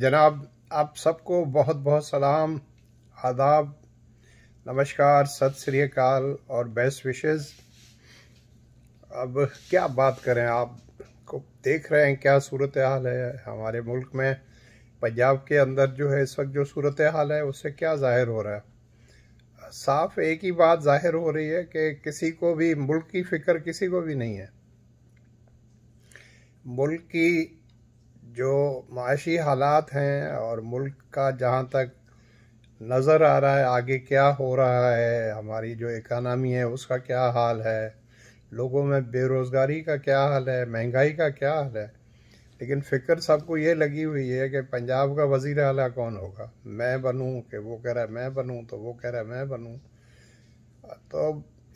जनाब आप सबको बहुत बहुत सलाम आदाब नमस्कार सत श्रीकाल और बेस्ट विशेस अब क्या बात करें आप को देख रहे हैं क्या सूरत हाल है हमारे मुल्क में पंजाब के अंदर जो है इस वक्त जो सूरत हाल है उससे क्या जाहिर हो रहा है साफ एक ही बात जाहिर हो रही है कि किसी को भी मुल्क की फ़िक्र किसी को भी नहीं है मुल्क की जो माशी हालात हैं और मुल्क का जहाँ तक नज़र आ रहा है आगे क्या हो रहा है हमारी जो इकानमी है उसका क्या हाल है लोगों में बेरोज़गारी का क्या हाल है महंगाई का क्या हाल है लेकिन फ़िक्र सबको ये लगी हुई है कि पंजाब का वज़ी अला कौन होगा मैं बनूँ कि वो कह रहा है मैं बनूँ तो वो कह रहा है मैं बनूँ तो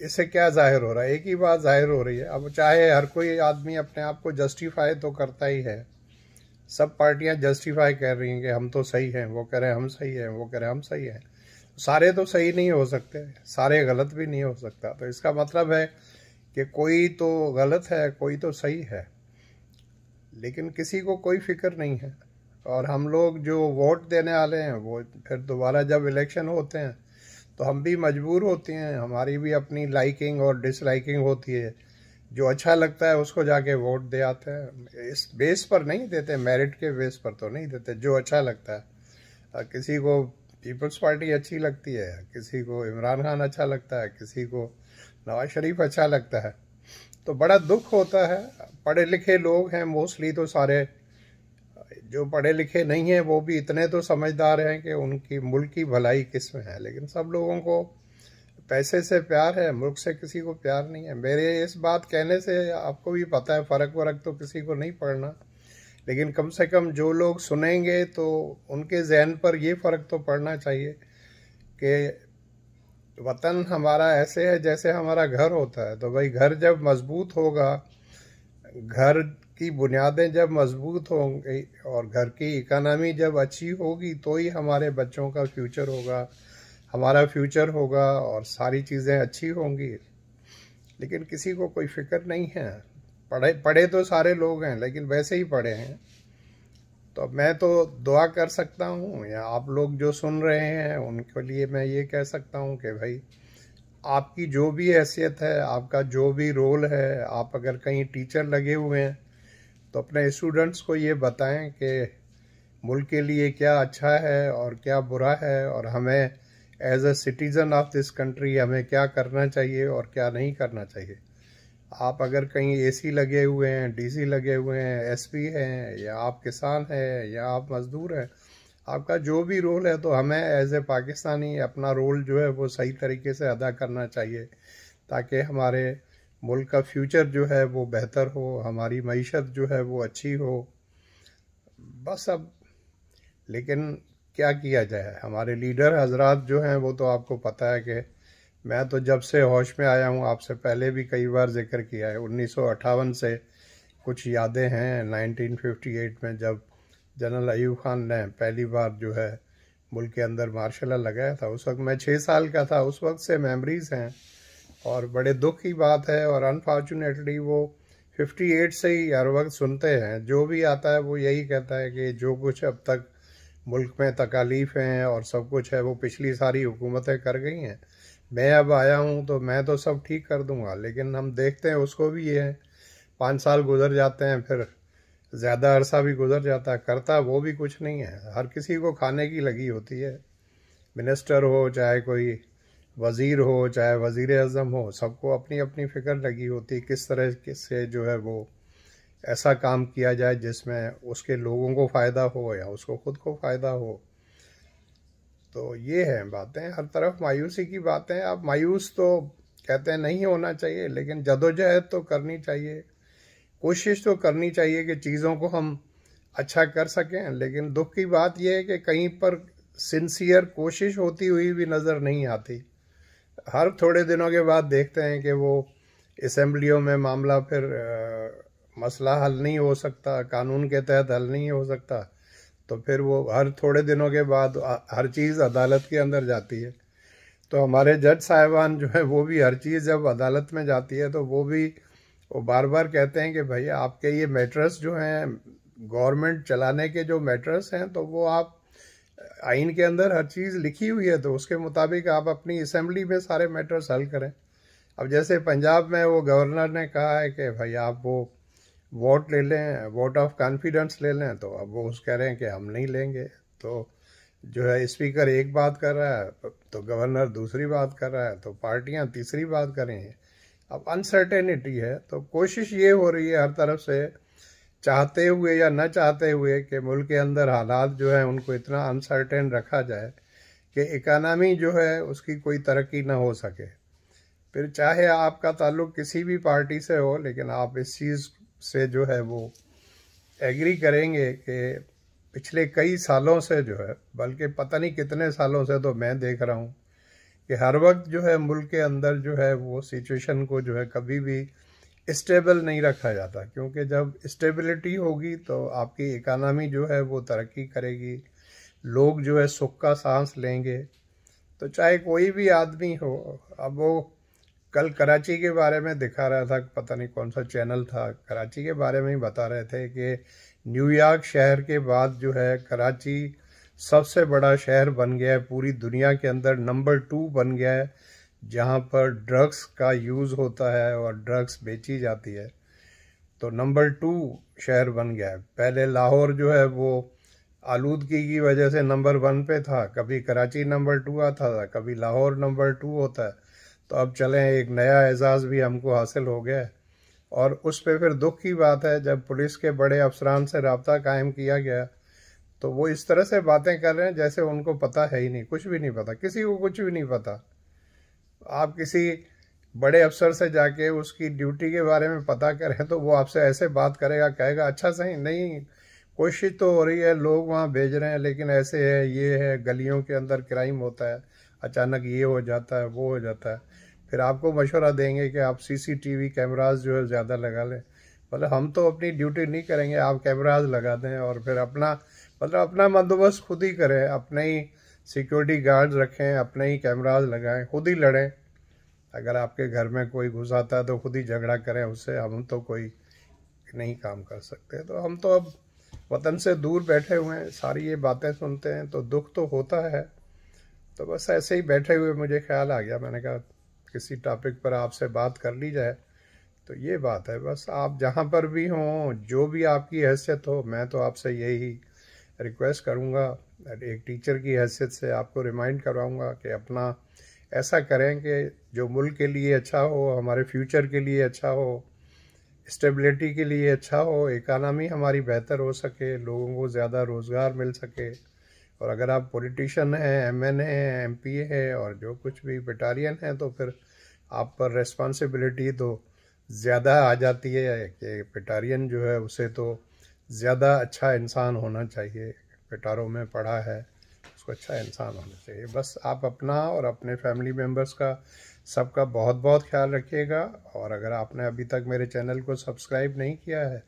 इससे क्या जाहिर हो रहा है एक ही बात जाहिर हो रही है अब चाहे हर कोई आदमी अपने आप को जस्टिफाई तो करता ही है सब पार्टियां जस्टिफाई कर रही हैं कि हम तो सही हैं वो कह रहे हैं हम सही हैं वो कह रहे हैं हम सही हैं सारे तो सही नहीं हो सकते सारे गलत भी नहीं हो सकता तो इसका मतलब है कि कोई तो गलत है कोई तो सही है लेकिन किसी को कोई फिक्र नहीं है और हम लोग जो वोट देने वाले हैं वो फिर दोबारा जब इलेक्शन होते हैं तो हम भी मजबूर होते हैं हमारी भी अपनी लाइकिंग और डिसलाइकिंग होती है जो अच्छा लगता है उसको जाके वोट दे आते हैं इस बेस पर नहीं देते मेरिट के बेस पर तो नहीं देते जो अच्छा लगता है किसी को पीपल्स पार्टी अच्छी लगती है किसी को इमरान खान अच्छा लगता है किसी को नवाज शरीफ अच्छा लगता है तो बड़ा दुख होता है पढ़े लिखे लोग हैं मोस्टली तो सारे जो पढ़े लिखे नहीं हैं वो भी इतने तो समझदार हैं कि उनकी मुल्क की भलाई किस में है लेकिन सब लोगों को पैसे से प्यार है मुल्क से किसी को प्यार नहीं है मेरे इस बात कहने से आपको भी पता है फ़र्क वर्क तो किसी को नहीं पड़ना लेकिन कम से कम जो लोग सुनेंगे तो उनके जहन पर ये फ़र्क तो पड़ना चाहिए कि वतन हमारा ऐसे है जैसे हमारा घर होता है तो भाई घर जब मजबूत होगा घर की बुनियादें जब मजबूत होंगी और घर की इकानमी जब अच्छी होगी तो ही हमारे बच्चों का फ्यूचर होगा हमारा फ्यूचर होगा और सारी चीज़ें अच्छी होंगी लेकिन किसी को कोई फिक्र नहीं है पढ़े पढ़े तो सारे लोग हैं लेकिन वैसे ही पढ़े हैं तो मैं तो दुआ कर सकता हूँ या आप लोग जो सुन रहे हैं उनके लिए मैं ये कह सकता हूँ कि भाई आपकी जो भी हैसियत है आपका जो भी रोल है आप अगर कहीं टीचर लगे हुए हैं तो अपने स्टूडेंट्स को ये बताएं कि मुल्क के लिए क्या अच्छा है और क्या बुरा है और हमें as a citizen of this country हमें क्या करना चाहिए और क्या नहीं करना चाहिए आप अगर कहीं एसी लगे हुए हैं डीसी लगे हुए हैं एसपी हैं या आप किसान हैं या आप मज़दूर हैं आपका जो भी रोल है तो हमें एज ए पाकिस्तानी अपना रोल जो है वो सही तरीके से अदा करना चाहिए ताकि हमारे मुल्क का फ्यूचर जो है वो बेहतर हो हमारी मीशत जो है वो अच्छी हो बस अब लेकिन क्या किया जाए हमारे लीडर हजरात जो हैं वो तो आपको पता है कि मैं तो जब से होश में आया हूँ आपसे पहले भी कई बार जिक्र किया है उन्नीस से कुछ यादें हैं 1958 में जब जनरल अयूब खान ने पहली बार जो है मुल्क के अंदर मार्शल लगाया था उस वक्त मैं छः साल का था उस वक्त से मेमरीज हैं और बड़े दुख की बात है और अनफॉर्चुनेटली वो 58 से ही हर वक्त सुनते हैं जो भी आता है वो यही कहता है कि जो कुछ अब तक मुल्क में तकालीफ़ हैं और सब कुछ है वो पिछली सारी हुकूमतें कर गई हैं मैं अब आया हूँ तो मैं तो सब ठीक कर दूँगा लेकिन हम देखते हैं उसको भी ये है पाँच साल गुजर जाते हैं फिर ज़्यादा अरसा भी गुजर जाता है करता वो भी कुछ नहीं है हर किसी को खाने की लगी होती है मिनिस्टर हो चाहे कोई वज़ीर हो चाहे वज़ी अजम हो सबको अपनी अपनी फ़िक्र लगी होती है किस तरह से जो है वो ऐसा काम किया जाए जिसमें उसके लोगों को फ़ायदा हो या उसको खुद को फ़ायदा हो तो ये है बातें हर तरफ मायूसी की बातें अब मायूस तो कहते हैं नहीं होना चाहिए लेकिन जदोजहद तो करनी चाहिए कोशिश तो करनी चाहिए कि चीज़ों को हम अच्छा कर सकें लेकिन दुख की बात यह है कि कहीं पर सिंसियर कोशिश होती हुई भी नज़र नहीं आती हर थोड़े दिनों के बाद देखते हैं कि वो इसम्बलियों में मामला फिर मसला हल नहीं हो सकता कानून के तहत हल नहीं हो सकता तो फिर वो हर थोड़े दिनों के बाद हर चीज़ अदालत के अंदर जाती है तो हमारे जज साहिबान जो है वो भी हर चीज़ जब अदालत में जाती है तो वो भी वो बार बार कहते हैं कि भैया आपके ये मैटर्स जो हैं गवर्नमेंट चलाने के जो मैटर्स हैं तो वो आप आइन के अंदर हर चीज़ लिखी हुई है तो उसके मुताबिक आप अपनी असम्बली में सारे मैटर्स हल करें अब जैसे पंजाब में वो गवर्नर ने कहा है कि भाई आप वो वोट ले लें वोट ऑफ कॉन्फिडेंस ले लें तो अब वो उस कह रहे हैं कि हम नहीं लेंगे तो जो है स्पीकर एक बात कर रहा है तो गवर्नर दूसरी बात कर रहा है तो पार्टियां तीसरी बात कर रही हैं अब अनसर्टेनिटी है तो कोशिश ये हो रही है हर तरफ से चाहते हुए या न चाहते हुए कि मुल्क के अंदर हालात जो है उनको इतना अनसर्टेन रखा जाए कि इकानमी जो है उसकी कोई तरक्की ना हो सके फिर चाहे आपका ताल्लुक किसी भी पार्टी से हो लेकिन आप इस चीज़ से जो है वो एग्री करेंगे कि पिछले कई सालों से जो है बल्कि पता नहीं कितने सालों से तो मैं देख रहा हूँ कि हर वक्त जो है मुल्क के अंदर जो है वो सिचुएशन को जो है कभी भी स्टेबल नहीं रखा जाता क्योंकि जब स्टेबिलिटी होगी तो आपकी इकानमी जो है वो तरक्की करेगी लोग जो है सुख का सांस लेंगे तो चाहे कोई भी आदमी हो अब वो कल कराची के बारे में दिखा रहा था पता नहीं कौन सा चैनल था कराची के बारे में ही बता रहे थे कि न्यूयॉर्क शहर के बाद जो है कराची सबसे बड़ा शहर बन गया है पूरी दुनिया के अंदर नंबर टू बन गया है जहाँ पर ड्रग्स का यूज़ होता है और ड्रग्स बेची जाती है तो नंबर टू शहर बन गया है पहले लाहौर जो है वो आलूदगी की वजह से नंबर वन पे था कभी कराची नंबर टू आता था कभी लाहौर नंबर टू होता है तो अब चलें एक नया एजाज़ भी हमको हासिल हो गया है और उस पर फिर दुख की बात है जब पुलिस के बड़े अफसरान से रबता कायम किया गया तो वो इस तरह से बातें कर रहे हैं जैसे उनको पता है ही नहीं कुछ भी नहीं पता किसी को कुछ भी नहीं पता आप किसी बड़े अफसर से जाके उसकी ड्यूटी के बारे में पता करें तो वो आपसे ऐसे बात करेगा कहेगा अच्छा सही नहीं कोशिश तो हो रही है लोग वहाँ भेज रहे हैं लेकिन ऐसे है ये है गलियों के अंदर क्राइम होता है अचानक ये हो जाता है वो हो जाता है फिर आपको मशवरा देंगे कि आप सीसीटीवी कैमरास जो है ज़्यादा लगा लें मतलब हम तो अपनी ड्यूटी नहीं करेंगे आप कैमराज लगा दें और फिर अपना मतलब अपना बंदोबस्त खुद ही करें अपने ही सिक्योरिटी गार्ड रखें अपने ही कैमराज लगाएं खुद ही लड़ें अगर आपके घर में कोई घुस आता है तो खुद ही झगड़ा करें उससे हम तो कोई नहीं काम कर सकते तो हम तो अब वतन से दूर बैठे हुए हैं सारी ये बातें सुनते हैं तो दुख तो होता है तो बस ऐसे ही बैठे हुए मुझे ख्याल आ गया मैंने कहा किसी टॉपिक पर आपसे बात कर ली जाए तो ये बात है बस आप जहाँ पर भी हों जो भी आपकी हैसियत हो मैं तो आपसे यही रिक्वेस्ट करूँगा एक टीचर की हैसियत से आपको रिमाइंड करवाऊँगा कि अपना ऐसा करें कि जो मुल्क के लिए अच्छा हो हमारे फ्यूचर के लिए अच्छा हो स्टेबिलिटी के लिए अच्छा हो इकानमी हमारी बेहतर हो सके लोगों को ज़्यादा रोज़गार मिल सके और अगर आप पॉलिटिशियन हैं एम एन ए हैं एम पी हैं और जो कुछ भी बेटालियन हैं तो फिर आप पर रेस्पॉन्सिबिलिटी तो ज़्यादा आ जाती है कि पिटारियन जो है उसे तो ज़्यादा अच्छा इंसान होना चाहिए पिटारों में पढ़ा है उसको अच्छा इंसान होना चाहिए बस आप अपना और अपने फैमिली मेम्बर्स का सबका बहुत बहुत ख्याल रखिएगा और अगर आपने अभी तक मेरे चैनल को सब्सक्राइब नहीं किया है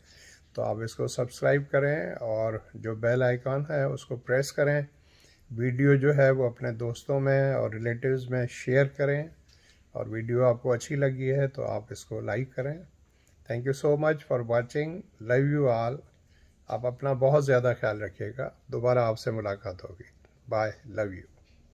तो आप इसको सब्सक्राइब करें और जो बेल आइकॉन है उसको प्रेस करें वीडियो जो है वो अपने दोस्तों में और रिलेटिव्स में शेयर करें और वीडियो आपको अच्छी लगी है तो आप इसको लाइक करें thank you so much for watching love you all आप अपना बहुत ज़्यादा ख्याल रखिएगा दोबारा आपसे मुलाकात होगी बाय लव यू